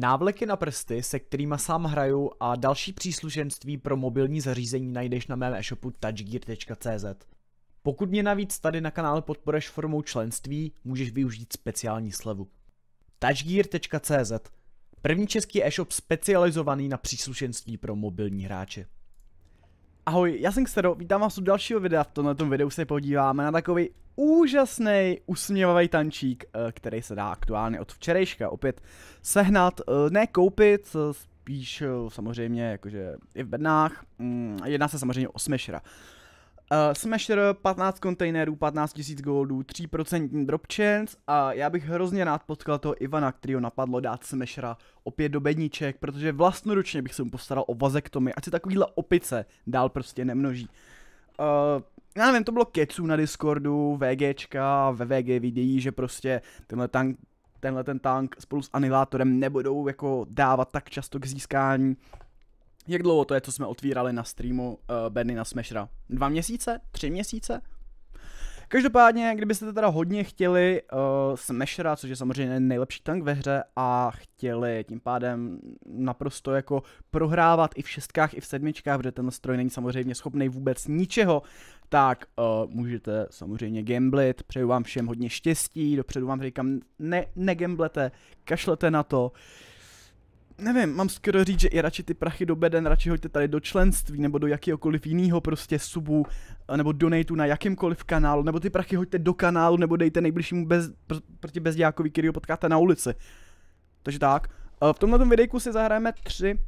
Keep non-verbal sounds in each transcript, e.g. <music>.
Návleky na prsty, se kterými sám hraju a další příslušenství pro mobilní zařízení najdeš na mém e-shopu touchgear.cz. Pokud mě navíc tady na kanále podporeš formou členství, můžeš využít speciální slevu. touchgear.cz První český e-shop specializovaný na příslušenství pro mobilní hráče. Ahoj, já jsem Xero, vítám vás u dalšího videa, v tomto videu se podíváme na takový úžasný usměvavý tančík, eh, který se dá aktuálně od včerejška opět sehnat, eh, ne koupit, eh, spíš samozřejmě jakože i v bednách. Mm, jedná se samozřejmě o Smashera. Uh, Smasher 15 kontejnerů, 15 000 goldů, 3% drop chance a já bych hrozně rád potkal toho Ivana, který ho napadlo dát Smashera opět do bedníček, protože vlastnoručně bych se mu postaral o vazektomy, ať se takovýhle opice dál prostě nemnoží. Uh, já nevím, to bylo keců na Discordu, VGčka, ve VG videí, že prostě tenhle tank, tenhle ten tank spolu s anilátorem nebudou jako dávat tak často k získání. Jak dlouho to je, co jsme otvírali na streamu uh, Benny na Smashra? Dva měsíce? Tři měsíce? Každopádně, kdybyste teda hodně chtěli uh, Smashera, což je samozřejmě nejlepší tank ve hře a chtěli tím pádem naprosto jako prohrávat i v šestkách, i v sedmičkách, protože ten stroj není samozřejmě schopný vůbec ničeho, tak uh, můžete samozřejmě gamblit, přeju vám všem hodně štěstí, dopředu vám říkám, ne, negamblete, kašlete na to, uh, nevím, mám skoro říct, že i radši ty prachy do beden, radši hoďte tady do členství nebo do jakýhokoliv jiného prostě subu nebo donatu na jakýmkoliv kanálu, nebo ty prachy hoďte do kanálu nebo dejte nejbližšímu bez, pr- proti bezdějákovi, který ho potkáte na ulici. Takže tak, eh, v tomto videjku si zahrajeme tři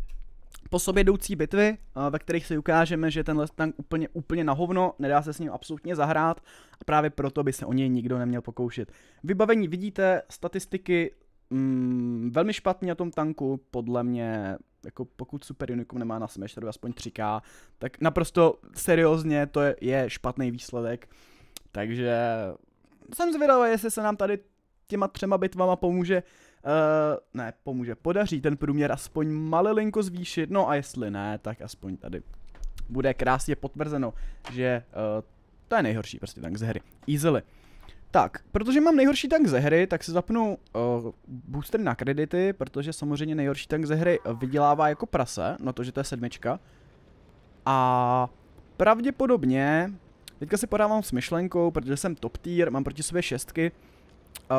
po sobě jdoucí bitvy, eh, ve kterých si ukážeme, že tenhle tank úplně, úplně na hovno, nedá se s ním absolutně zahrát a právě proto by se o něj nikdo neměl pokoušet. Vybavení vidíte, statistiky mm, velmi špatný na tom tanku, podle mě, jako pokud Super Unicum nemá na semestru aspoň 3K, tak naprosto seriózně to je, je špatný výsledek. Takže jsem zvědavý, jestli se nám tady těma třema bitvama pomůže, uh, ne, pomůže, podaří ten průměr aspoň malilinko zvýšit, no a jestli ne, tak aspoň tady bude krásně potvrzeno, že uh, to je nejhorší prostě tank z hry. Easily. Tak, protože mám nejhorší tank ze hry, tak si zapnu uh, booster na kredity, protože samozřejmě nejhorší tank ze hry vydělává jako prase, no to, že to je sedmička. A pravděpodobně, teďka si podávám s myšlenkou, protože jsem top tier, mám proti sobě šestky, uh,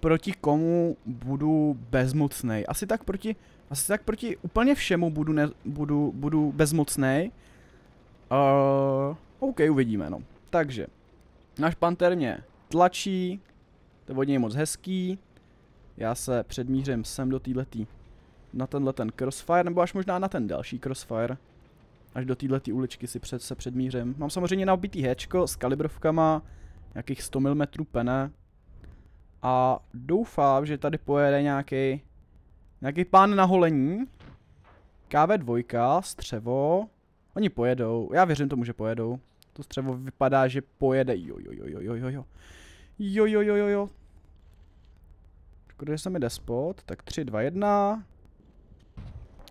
proti komu budu bezmocnej. Asi tak proti, asi tak proti úplně všemu budu, ne, budu, budu bezmocnej. Uh, OK, uvidíme, no. Takže, náš panter mě tlačí, to je od něj moc hezký. Já se předmířím sem do týhletý, na tenhle ten crossfire, nebo až možná na ten další crossfire. Až do této uličky si před, se předmířím. Mám samozřejmě nabitý hečko s kalibrovkama, nějakých 100 mm pene. A doufám, že tady pojede nějaký nějaký pán na holení. KV2, střevo. Oni pojedou, já věřím tomu, že pojedou. To střevo vypadá, že pojede, jo jo jo jo jo jo. Jo, jo, jo, jo, jo. Škoda, že se mi despot, Tak 3, 2, 1.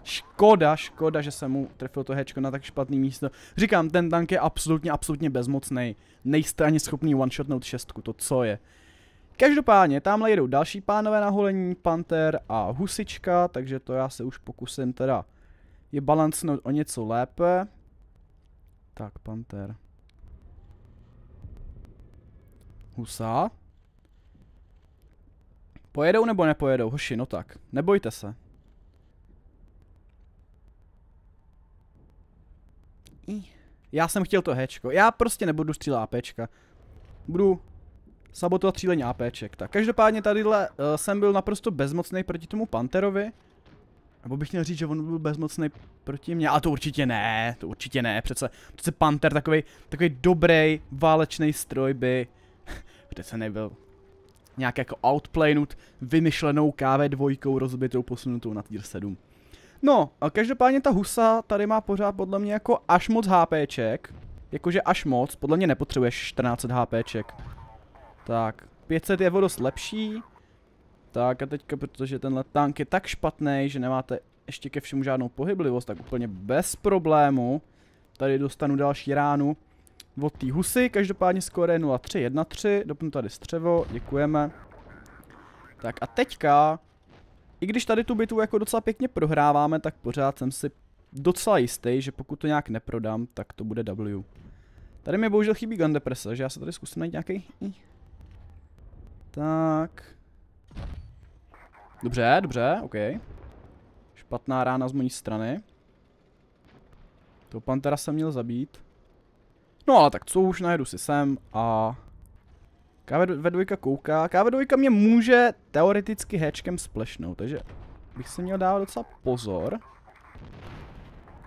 Škoda, škoda, že jsem mu trefil to hečko na tak špatný místo. Říkám, ten tank je absolutně, absolutně bezmocný. Nejste ani schopný one-shotnout šestku, to co je. Každopádně, tamhle jedou další pánové na holení, panter a husička, takže to já se už pokusím teda je balancnout o něco lépe. Tak, panter. Husa. Pojedou nebo nepojedou, hoši, no tak. Nebojte se. Já jsem chtěl to hečko, Já prostě nebudu střílet APčka. Budu sabotovat střílení APček. Tak každopádně tadyhle uh, jsem byl naprosto bezmocný proti tomu Panterovi. Nebo bych měl říct, že on byl bezmocný proti mně, ale to určitě ne, to určitě ne, přece, přece Panther, takový, takový dobrý válečný stroj by přece <laughs> nebyl nějak jako outplaynut, vymyšlenou KV2 rozbitou posunutou na tier 7. No, a každopádně ta husa tady má pořád podle mě jako až moc HPček. Jakože až moc, podle mě nepotřebuješ 14 HPček. Tak, 500 je o dost lepší. Tak a teďka, protože tenhle tank je tak špatný, že nemáte ještě ke všemu žádnou pohyblivost, tak úplně bez problému. Tady dostanu další ránu od té husy, každopádně skóre 0-3, 1-3, dopnu tady střevo, děkujeme. Tak a teďka, i když tady tu bitvu jako docela pěkně prohráváme, tak pořád jsem si docela jistý, že pokud to nějak neprodám, tak to bude W. Tady mi bohužel chybí gun depresa, že? já se tady zkusím najít nějaký. Tak. Dobře, dobře, ok. Špatná rána z mojí strany. To pantera jsem měl zabít. No ale tak co už, najedu si sem a... KV2 kouká. KV2 mě může teoreticky hečkem splešnout, takže bych si měl dávat docela pozor.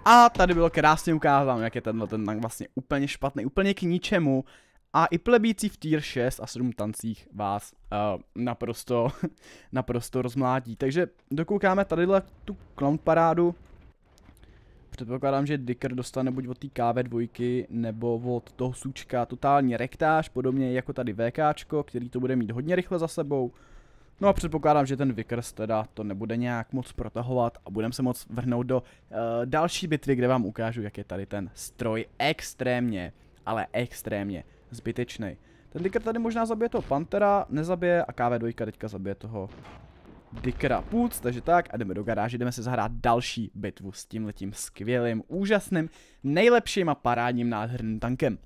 A tady bylo krásně ukázáno, jak je tenhle ten tank vlastně úplně špatný, úplně k ničemu. A i plebící v tier 6 a 7 tancích vás uh, naprosto, <laughs> naprosto rozmlátí. Takže dokoukáme tadyhle tu clown parádu. Předpokládám, že Dicker dostane buď od té KV2 nebo od toho sučka totální rektáž, podobně jako tady VK, který to bude mít hodně rychle za sebou. No a předpokládám, že ten Vickers teda to nebude nějak moc protahovat a budeme se moc vrhnout do uh, další bitvy, kde vám ukážu, jak je tady ten stroj extrémně, ale extrémně zbytečný. Ten Dicker tady možná zabije toho Pantera, nezabije a KV2 teďka zabije toho Dikra Půc, takže tak a jdeme do garáže, jdeme se zahrát další bitvu s tímhletím skvělým, úžasným, nejlepším a parádním nádherným tankem.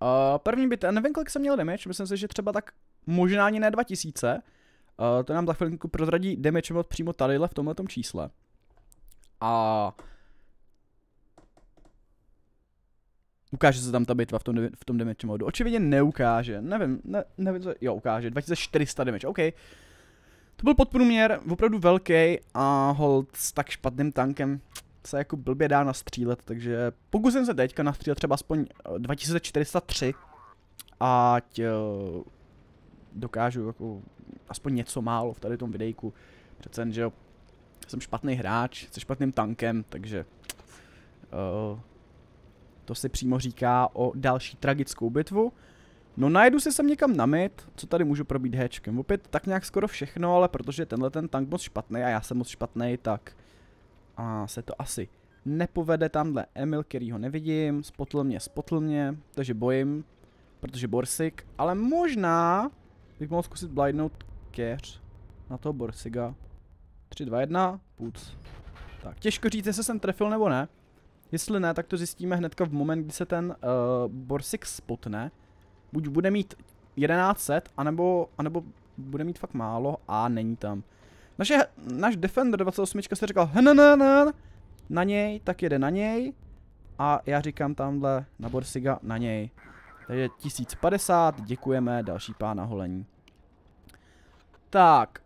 Uh, první bit, nevím kolik jsem měl damage, myslím si, že třeba tak možná ani ne 2000, uh, eh, to nám za chvilku prozradí damage od přímo tadyhle v tomhletom čísle. A Ukáže se tam ta bitva v tom, v tom damage modu? Očividně neukáže, nevím, ne, nevím co, jo ukáže, 2400 damage, OK. To byl podprůměr, opravdu velký a hold s tak špatným tankem se jako blbě dá nastřílet, takže pokusím se teďka nastřílet třeba aspoň 2403, eh, ať eh, dokážu jako aspoň něco málo v tady tom videjku. Přece že jsem špatný hráč se špatným tankem, takže uh, to si přímo říká o další tragickou bitvu. No najdu se sem někam namit, co tady můžu probít hečkem. Opět tak nějak skoro všechno, ale protože tenhle ten tank moc špatný a já jsem moc špatný, tak a se to asi nepovede. Tamhle Emil, který ho nevidím, spotl mě, spotl mě, takže bojím, protože Borsik, ale možná bych mohl zkusit blindnout keř na toho Borsiga. 3, 2, 1, puc. Tak, těžko říct, jestli jsem trefil nebo ne. Jestli ne, tak to zjistíme hnedka v moment, kdy se ten uh, eh, Borsik spotne buď bude mít 1100, anebo, anebo bude mít fakt málo a není tam. Naše, náš Defender 28 si říkal hnnnnn na něj, tak jede na něj. A já říkám tamhle na Borsiga na něj. Takže 1050, děkujeme, další pán na holení. Tak,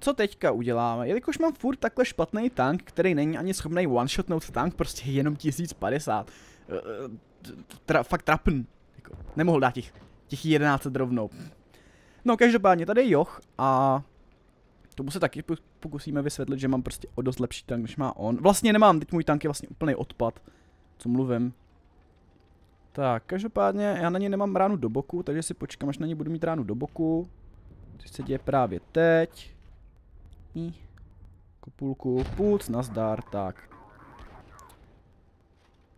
co teďka uděláme? Jelikož mám furt takhle špatný tank, který není ani schopný one-shotnout tank, prostě jenom 1050. Eh, eh, tra, fakt trapn. Jako, nemohl dát těch těch 11 rovnou. No každopádně tady je Joch a tomu se taky pokusíme vysvětlit, že mám prostě o dost lepší tank, než má on. Vlastně nemám, teď můj tank je vlastně úplný odpad, co mluvím. Tak, každopádně já na něj nemám ránu do boku, takže si počkám, až na něj budu mít ránu do boku. Co se děje právě teď. Kopulku, půlc, nazdar, tak.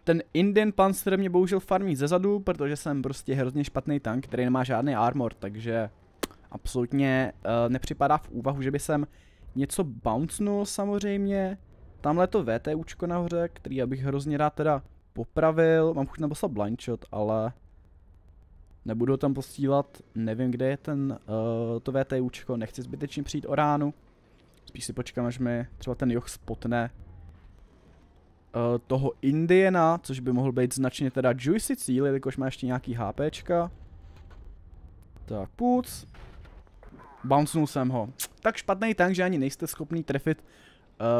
Ten Indian Panzer mě bohužel farmí zezadu, protože jsem prostě hrozně špatný tank, který nemá žádný armor, takže absolutně uh, nepřipadá v úvahu, že by jsem něco bouncnul samozřejmě. Tamhle to účko nahoře, který já bych hrozně rád teda popravil, mám chuť na bossa shot, ale nebudu tam posílat, nevím kde je ten, uh, to účko. nechci zbytečně přijít o ránu. Spíš si počkám, až mi třeba ten joch spotne uh, toho Indiana, což by mohl být značně teda juicy cíl, jelikož má ještě nějaký HPčka. Tak, půc. Bouncnul jsem ho. Tak špatný tank, že ani nejste schopný trefit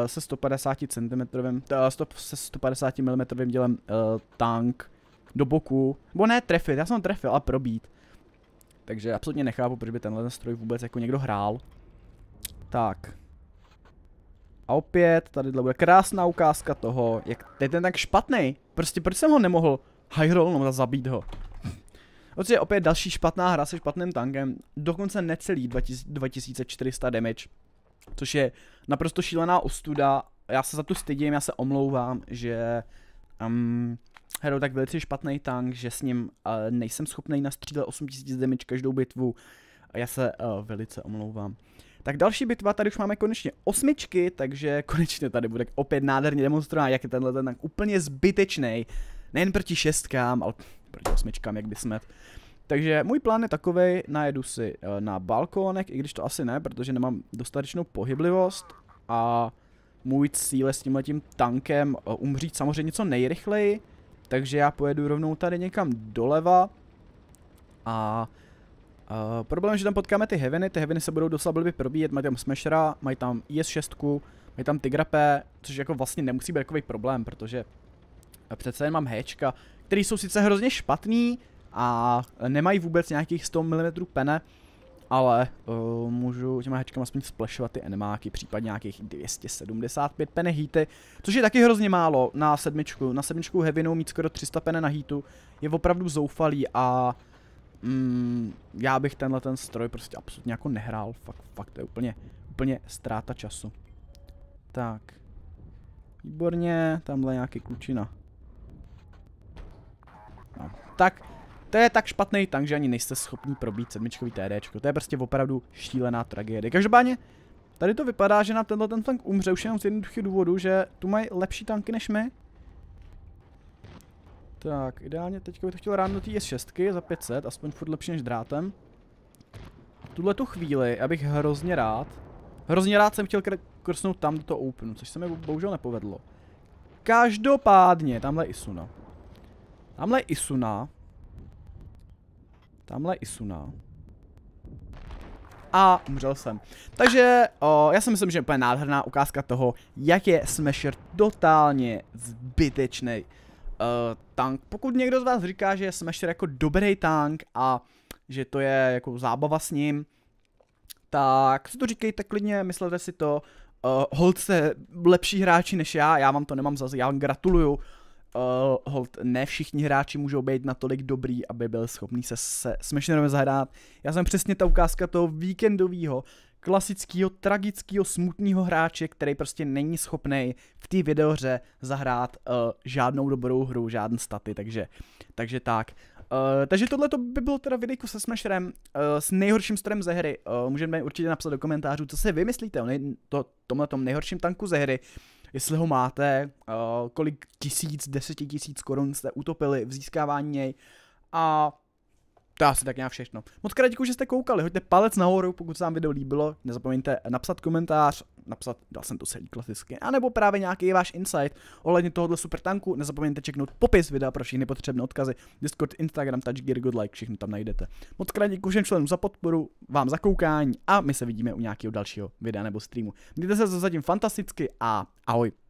uh, se 150 cm, uh, stop, se 150 mm dělem uh, tank do boku. Bo ne trefit, já jsem trefil a probít. Takže absolutně nechápu, proč by tenhle stroj vůbec jako někdo hrál. Tak, a opět, tady bude krásná ukázka toho, jak je ten tak špatný. Prostě proč jsem ho nemohl high rollnout a zabít ho? Protože opět další špatná hra se špatným tankem, dokonce necelý 2400 damage, což je naprosto šílená ostuda. Já se za to stydím, já se omlouvám, že um, hero tak velice špatný tank, že s ním uh, nejsem schopný nastřílet 8000 damage každou bitvu. Já se uh, velice omlouvám. Tak další bitva, tady už máme konečně osmičky, takže konečně tady bude opět nádherně demonstrovat, jak je tenhle ten tak úplně zbytečný. Nejen proti šestkám, ale proti osmičkám, jak by jsme. Takže můj plán je takový, najedu si eh, na balkónek, i když to asi ne, protože nemám dostatečnou pohyblivost a můj cíl je s tímhletím tankem eh, umřít samozřejmě co nejrychleji, takže já pojedu rovnou tady někam doleva a Eh, problém je, že tam potkáme ty heaviny, ty heaviny se budou docela blbě probíjet, mají tam Smashera, mají tam IS-6, mají tam P, což jako vlastně nemusí být takový problém, protože eh, přece jen mám Hčka, který jsou sice hrozně špatný a nemají vůbec nějakých 100 mm pene, ale uh, můžu těma hečkama aspoň splashovat ty enemáky, případně nějakých 275 pene hýty, což je taky hrozně málo na sedmičku. Na sedmičku heavinu mít skoro 300 pene na hýtu, je opravdu zoufalý a mm, já bych tenhle ten stroj prostě absolutně jako nehrál. Fakt, fakt to je úplně, úplně ztráta času. Tak. Výborně, tamhle nějaký klučina. No, tak, to je tak špatný tank, že ani nejste schopni probít sedmičkový TDčko. To je prostě opravdu šílená tragédie. Každopádně, tady to vypadá, že na tenhle ten tank umře už jenom z jednoduchého důvodu, že tu mají lepší tanky než my. Tak, ideálně Teď bych to chtěl ráno do té S6 za 500, aspoň furt lepší než drátem. tuhle tu chvíli, abych hrozně rád, hrozně rád jsem chtěl kr krsnout tam do toho openu, což se mi bohužel nepovedlo. Každopádně, tamhle je Isuna. Tamhle je Isuna. Tamhle je Isuna. A umřel jsem. Takže o, já si myslím, že je úplně nádherná ukázka toho, jak je Smasher totálně zbytečný. Uh, tank, pokud někdo z vás říká, že je Smasher jako dobrý tank a že to je jako zábava s ním, tak si to říkejte klidně, myslete si to. Uh, eh, hold jste lepší hráči než já, já vám to nemám za já vám gratuluju. Uh, eh, hold, ne všichni hráči můžou být natolik dobrý, aby byl schopný se, se Smasherem zahrát. Já jsem přesně ta ukázka toho víkendového klasického, tragického, smutného hráče, který prostě není schopný v té videohře zahrát uh, žádnou dobrou hru, žádný staty, takže, takže tak. Uh, takže tohle by bylo teda videjko se Smasherem, uh, s nejhorším strojem ze hry. Uh, můžeme určitě napsat do komentářů, co si vymyslíte o to, tomhle tom nejhorším tanku ze hry. Jestli ho máte, uh, kolik tisíc, deseti tisíc korun jste utopili v získávání něj. A to je asi tak nějak všechno. Moc krát děkuji, že jste koukali, hoďte palec nahoru, pokud se vám video líbilo, nezapomeňte napsat komentář, napsat, dal jsem to celý klasicky, anebo právě nějaký váš insight ohledně tohohle super tanku, nezapomeňte čeknout popis videa pro všechny potřebné odkazy, Discord, Instagram, Touch Gear, Good Like, všechno tam najdete. Moc krát děkuji všem členům za podporu, vám za koukání a my se vidíme u nějakého dalšího videa nebo streamu. Mějte se zatím fantasticky a ahoj.